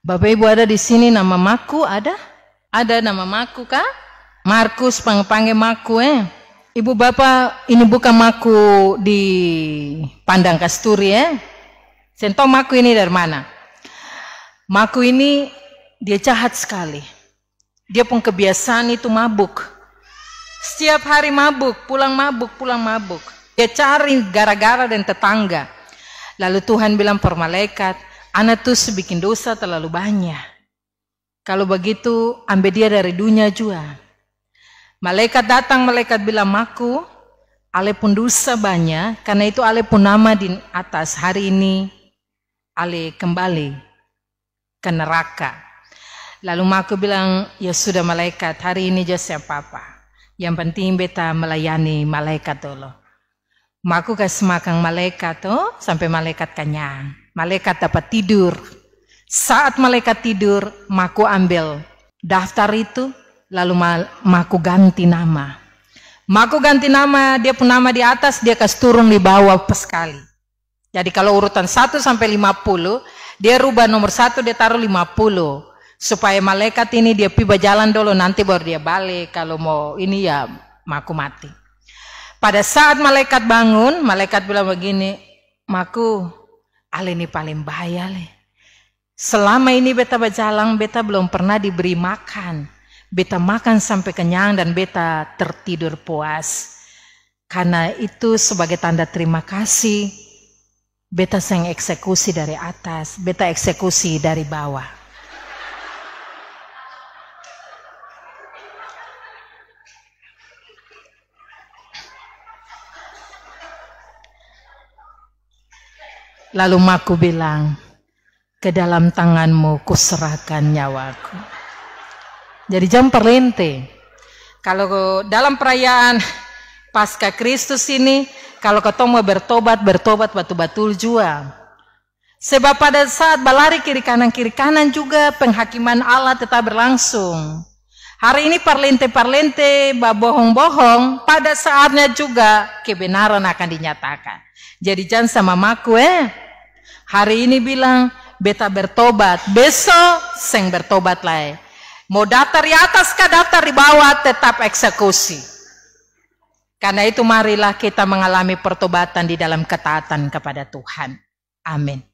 Bapak Ibu ada di sini nama Maku ada? Ada nama Maku kah? Markus panggil Maku eh. Ibu bapak ini bukan Maku di Pandang Kasturi eh. Sento Maku ini dari mana? Maku ini dia jahat sekali. Dia pun kebiasaan itu mabuk. Setiap hari mabuk, pulang mabuk, pulang mabuk. Dia cari gara-gara dan tetangga. Lalu Tuhan bilang per Anak tuh bikin dosa terlalu banyak. Kalau begitu, ambil dia dari dunia juga. Malaikat datang, malaikat bilang maku, Ale pun dosa banyak, karena itu Ale pun nama di atas hari ini. Ale kembali ke neraka. Lalu maku bilang, ya sudah malaikat, hari ini jasnya siapa apa Yang penting beta melayani malaikat dulu. Maku kasih makan malaikat tuh oh, sampai malaikat kenyang. Malaikat dapat tidur. Saat malaikat tidur, maku ambil daftar itu, lalu maku ganti nama. Maku ganti nama, dia pun nama di atas, dia kasih turun di bawah sekali. Jadi kalau urutan 1 sampai 50, dia rubah nomor 1, dia taruh 50 supaya malaikat ini dia piba jalan dulu nanti baru dia balik kalau mau ini ya maku mati pada saat malaikat bangun malaikat bilang begini maku Ale ini paling bahaya le. Selama ini beta berjalan, beta belum pernah diberi makan. Beta makan sampai kenyang dan beta tertidur puas. Karena itu sebagai tanda terima kasih, beta seng eksekusi dari atas, beta eksekusi dari bawah. Lalu maku bilang, ke dalam tanganmu kuserahkan nyawaku. Jadi jam perlente. Kalau dalam perayaan pasca Kristus ini, kalau ketemu bertobat, bertobat batu-batul jua. Sebab pada saat balari kiri kanan kiri kanan juga penghakiman Allah tetap berlangsung. Hari ini parlente-parlente, bohong-bohong, pada saatnya juga kebenaran akan dinyatakan. Jadi jangan sama maku eh. Hari ini bilang, beta bertobat, besok seng bertobat lah eh. Mau datar di atas ke datar di bawah tetap eksekusi. Karena itu marilah kita mengalami pertobatan di dalam ketaatan kepada Tuhan. Amin.